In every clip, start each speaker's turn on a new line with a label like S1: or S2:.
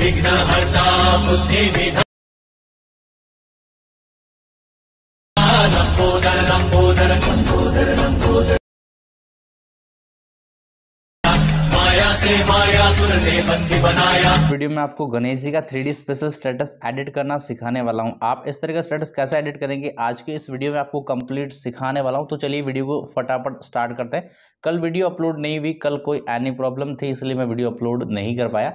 S1: विघ्न हरता बुद्धि लंबोदर लंबोदर लंबोदर लंबोदर माया से माया बनाया वीडियो में आपको गणेश जी का थ्री स्पेशल स्टेटस एडिट करना सिखाने वाला हूं आप इस तरह का स्टेटस कैसे एडिट करेंगे आज के इस वीडियो में आपको कंप्लीट सिखाने वाला हूं तो चलिए वीडियो को फटाफट स्टार्ट करते हैं कल वीडियो अपलोड नहीं हुई कल कोई एनी प्रॉब्लम थी इसलिए मैं वीडियो अपलोड नहीं कर पाया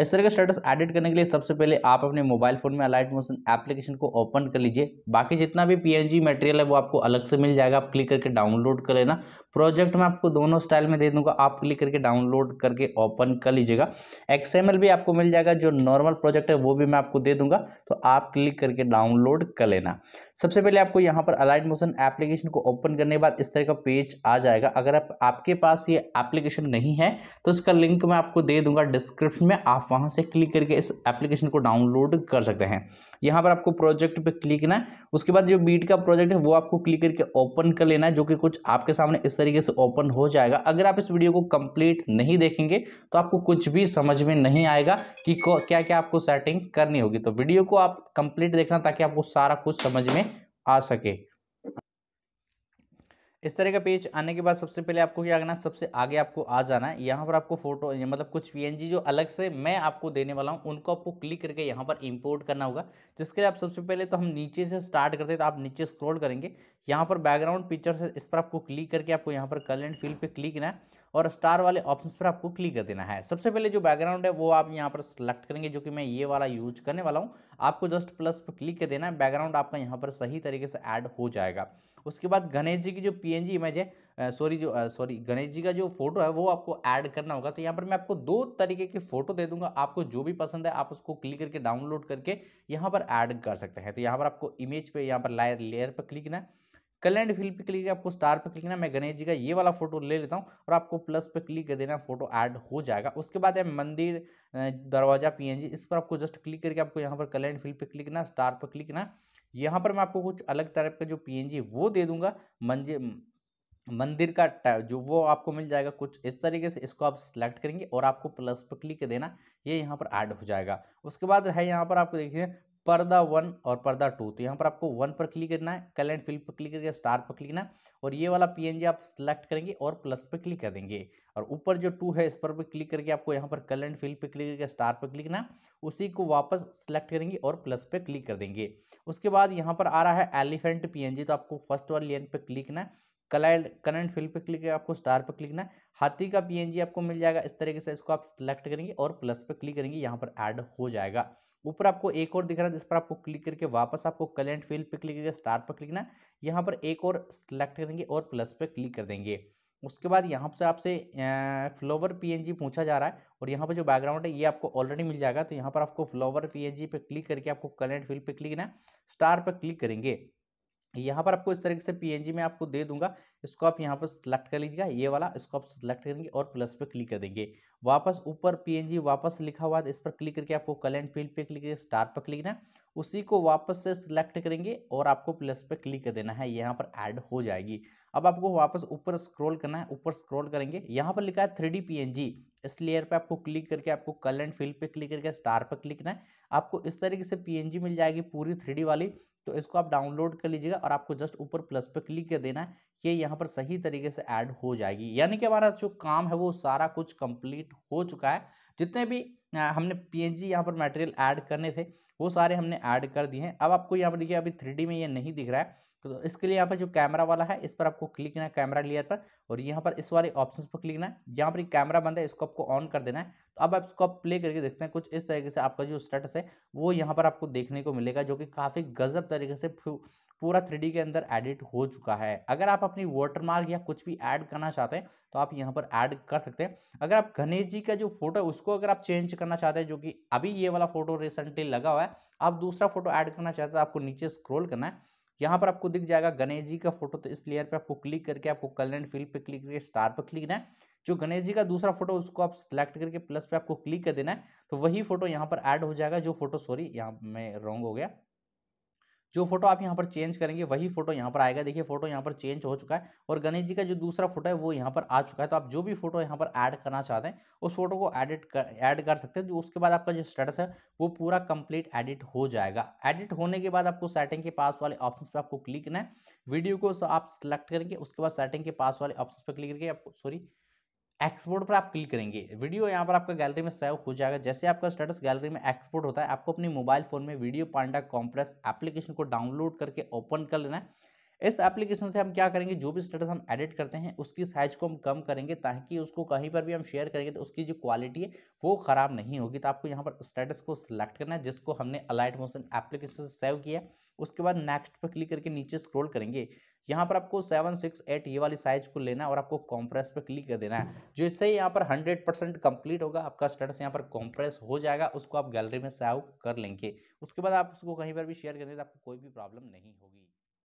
S1: इस तरह का स्टेटस एडिट करने के लिए सबसे पहले आप अपने मोबाइल फोन में अलाइट मोशन एप्लीकेशन को ओपन कर लीजिए बाकी जितना भी पीएनजी मटेरियल है वो आपको अलग से मिल जाएगा आप क्लिक करके डाउनलोड कर लेना प्रोजेक्ट में आपको दोनों स्टाइल में दे दूंगा आप क्लिक करके डाउनलोड करके ओपन कर लीजिएगा एक्सएमएल भी आपको मिल जाएगा जो नॉर्मल प्रोजेक्ट है वो भी मैं आपको दे दूंगा तो आप क्लिक करके डाउनलोड कर लेना सबसे पहले आपको यहाँ पर अलाइट मोशन एप्लीकेशन को ओपन करने के बाद इस तरह का पेज आ जाएगा अगर आप, आपके पास ये एप्लीकेशन नहीं है तो इसका लिंक मैं आपको दे दूंगा डिस्क्रिप्शन में आप वहाँ से क्लिक करके इस एप्लीकेशन को डाउनलोड कर सकते हैं यहाँ पर आपको प्रोजेक्ट पे क्लिक करना है उसके बाद जो बीट का प्रोजेक्ट है वो आपको क्लिक करके ओपन कर लेना है जो कि कुछ आपके सामने इस तरीके से ओपन हो जाएगा अगर आप इस वीडियो को कंप्लीट नहीं देखेंगे तो आपको कुछ भी समझ में नहीं आएगा कि क्या क्या आपको सेटिंग करनी होगी तो वीडियो को आप कंप्लीट देखना ताकि आपको सारा कुछ समझ में आ सके इस तरह का पेज आने के बाद सबसे पहले आपको क्या करना है सबसे आगे आपको आ जाना है यहाँ पर आपको फोटो मतलब कुछ पी जो अलग से मैं आपको देने वाला हूँ उनको आपको क्लिक करके यहाँ पर इंपोर्ट करना होगा जिसके लिए आप सबसे पहले तो हम नीचे से स्टार्ट करते हैं तो आप नीचे स्क्रॉल करेंगे यहाँ पर बैकग्राउंड पिक्चर से इस पर आपको क्लिक करके आपको यहाँ पर कलर एंड फील्ड पर क्लिक करना है और स्टार वाले ऑप्शन पर आपको क्लिक कर देना है सबसे पहले जो बैकग्राउंड है वो आप यहाँ पर सेलेक्ट करेंगे जो कि मैं ये वाला यूज करने वाला हूँ आपको जस्ट प्लस पर क्लिक कर देना है बैकग्राउंड आपका यहाँ पर सही तरीके से ऐड हो जाएगा उसके बाद गणेश जी की जो पीएनजी इमेज है सॉरी जो सॉरी गणेश जी का जो फोटो है वो आपको ऐड करना होगा तो यहाँ पर मैं आपको दो तरीके की फोटो दे दूंगा आपको जो भी पसंद है आप उसको क्लिक करके डाउनलोड करके यहाँ पर ऐड कर सकते हैं तो यहाँ पर आपको इमेज पर यहाँ पर लायर लेयर पर क्लिक करना है कलर फिल पे क्लिक आपको स्टार पे क्लिक ना मैं गणेश जी का ये वाला फोटो ले लेता हूँ और आपको प्लस पे क्लिक कर देना फोटो ऐड हो जाएगा उसके बाद है मंदिर दरवाजा पीएनजी इस पर आपको जस्ट क्लिक करके आपको यहाँ पर कलर एंड फिल पे क्लिक ना स्टार पर क्लिक ना यहाँ पर मैं आपको कुछ अलग तरह का जो पीएनजी वो दे दूंगा मंजे मंदिर का टाइप जो वो आपको मिल जाएगा कुछ इस तरीके से इसको आप सिलेक्ट करेंगे और आपको प्लस पर क्लिक देना ये यह यहाँ पर ऐड हो जाएगा उसके बाद है यहाँ पर आपको देखिए पर्दा वन और पर्दा टू तो यहाँ पर आपको वन पर क्लिक करना है कल एंड फिल्म पर क्लिक करके स्टार पर क्लिक करना है और ये वाला पीएनजी आप सिलेक्ट करेंगे और प्लस पर क्लिक कर देंगे और ऊपर जो टू है इस पर भी क्लिक करके आपको यहाँ पर कल एंड फिल पर क्लिक करके स्टार पर क्लिक करना है उसी को वापस सेलेक्ट करेंगे और प्लस पर क्लिक कर देंगे उसके बाद यहाँ पर आ रहा है एलिफेंट पी तो आपको फर्स्ट वाली लेन पर क्लिक करना है कलर करंट फिल्ड पे क्लिक आपको स्टार पे क्लिक करना है हाथी का पीएनजी आपको मिल जाएगा इस तरीके से इसको आप सिलेक्ट करेंगे और प्लस पे क्लिक करेंगे यहाँ पर ऐड हो जाएगा ऊपर आपको एक और दिख रहा है जिस पर आपको क्लिक करके वापस आपको कलेंट फील्ड पे क्लिक करके स्टार पर क्लिक करना यहाँ पर एक और सिलेक्ट करेंगे और प्लस पे क्लिक कर देंगे उसके बाद यहाँ से आपसे फ्लोवर पीएनजी पूछा जा रहा है और यहाँ पर जो बैकग्राउंड है ये आपको ऑलरेडी मिल जाएगा तो यहाँ पर आपको फ्लोवर पीएनजी पे क्लिक करके आपको कलेंट फील्ड पे क्लिक करना स्टार पर क्लिक करेंगे यहाँ पर आपको इस तरीके से पीएनजी में आपको दे दूंगा इसको आप यहाँ पर सिलेक्ट कर लीजिएगा ये वाला इसको आप सिलेक्ट करेंगे और प्लस पे क्लिक कर देंगे वापस ऊपर पीएनजी वापस लिखा हुआ है इस पर क्लिक करके आपको कलेंट फील्ड पे क्लिक करके स्टार पर क्लिक करना उसी को वापस से सिलेक्ट करेंगे और आपको प्लस पे क्लिक कर देना है यहाँ पर ऐड हो जाएगी अब आपको वापस ऊपर स्क्रोल करना है ऊपर स्क्रोल करेंगे यहाँ पर लिखा है three D P N G इस लेयर पे आपको क्लिक करके आपको कल एंड फील्ड पे क्लिक करके स्टार पर क्लिक करना है आपको इस तरीके से पीएनजी मिल जाएगी पूरी थ्री वाली तो इसको आप डाउनलोड कर लीजिएगा और आपको जस्ट ऊपर प्लस पर क्लिक कर देना है ये यहाँ पर सही तरीके से ऐड हो जाएगी यानी कि हमारा जो काम है वो सारा कुछ कंप्लीट हो चुका है जितने भी हमने पी एन जी यहाँ पर मटेरियल ऐड करने थे वो सारे हमने ऐड कर दिए हैं अब आपको यहाँ पर देखिए अभी थ्री में ये नहीं दिख रहा है तो इसके लिए यहाँ पर जो कैमरा वाला है इस पर आपको क्लिक करना है कैमरा लेयर पर और यहाँ पर इस वाले ऑप्शन पर क्लिक करना है यहाँ पर कैमरा बंद है इसको आपको ऑन कर देना है तो अब आप इसको आप प्ले करके देखते हैं कुछ इस तरीके से आपका जो स्टेटस है वो यहाँ पर आपको देखने को मिलेगा जो कि काफ़ी गजब तरीके से पूरा थ्री के अंदर एडिट हो चुका है अगर आप अपनी वाटरमार्क या कुछ भी ऐड करना चाहते हैं तो आप यहाँ पर ऐड कर सकते हैं अगर आप गणेश जी का जो फोटो है उसको अगर आप चेंज करना चाहते हैं जो कि अभी ये वाला फोटो रिसेंटली लगा हुआ है आप दूसरा फोटो ऐड करना चाहते हैं तो आपको नीचे स्क्रोल करना है यहाँ पर आपको दिख जाएगा गणेश जी का फोटो तो इस लेयर पर आपको क्लिक करके आपको कलर एंड फील्ड पे क्लिक करके स्टार पर क्लिक करना है जो गणेश जी का दूसरा फोटो उसको आप सिलेक्ट करके प्लस पे आपको क्लिक कर देना है तो वही फोटो यहाँ पर ऐड हो जाएगा जो फोटो सॉरी यहाँ मैं रॉन्ग हो गया जो फोटो आप यहाँ पर चेंज करेंगे वही फोटो यहाँ पर आएगा देखिए फोटो यहाँ पर चेंज हो चुका है और गणेश जी का जो दूसरा फोटो है वो यहाँ पर आ चुका है तो आप जो भी फोटो यहाँ पर ऐड करना चाहते हैं उस फोटो को एडिट कर ऐड कर सकते हैं जो उसके बाद आपका जो स्टेटस है वो पूरा कंप्लीट एडिट हो जाएगा एडिट होने के बाद आपको सेटिंग के पास वाले ऑप्शन पर आपको क्लिक करना है वीडियो को आप सिलेक्ट करेंगे उसके बाद सेटिंग के पास वाले ऑप्शन पर क्लिक करके आपको सॉरी एक्सपोर्ट पर आप क्लिक करेंगे वीडियो यहाँ पर आपका गैलरी में सेव हो जाएगा जैसे आपका स्टेटस गैलरी में एक्सपोर्ट होता है आपको अपने मोबाइल फोन में वीडियो पांडा कॉम्प्रेस एप्लीकेशन को डाउनलोड करके ओपन कर लेना है इस एप्लीकेशन से हम क्या करेंगे जो भी स्टेटस हम एडिट करते हैं उसकी साइज को हम कम करेंगे ताकि उसको कहीं पर भी हम शेयर करेंगे तो उसकी जो क्वालिटी है वो ख़राब नहीं होगी तो आपको यहाँ पर स्टेटस को सिलेक्ट करना है जिसको हमने अलाइट मोशन एप्लीकेशन से सेव किया उसके बाद नेक्स्ट पर क्लिक करके नीचे स्क्रोल करेंगे यहाँ पर आपको सेवन सिक्स एट ये वाली साइज को लेना है और आपको कॉम्प्रेस पर क्लिक कर देना है जिससे यहाँ पर हंड्रेड परसेंट कम्प्लीट होगा आपका स्टेटस यहाँ पर कॉम्प्रेस हो जाएगा उसको आप गैलरी में सेव कर लेंगे उसके बाद आप उसको कहीं पर भी शेयर करेंगे तो आपको कोई भी प्रॉब्लम नहीं होगी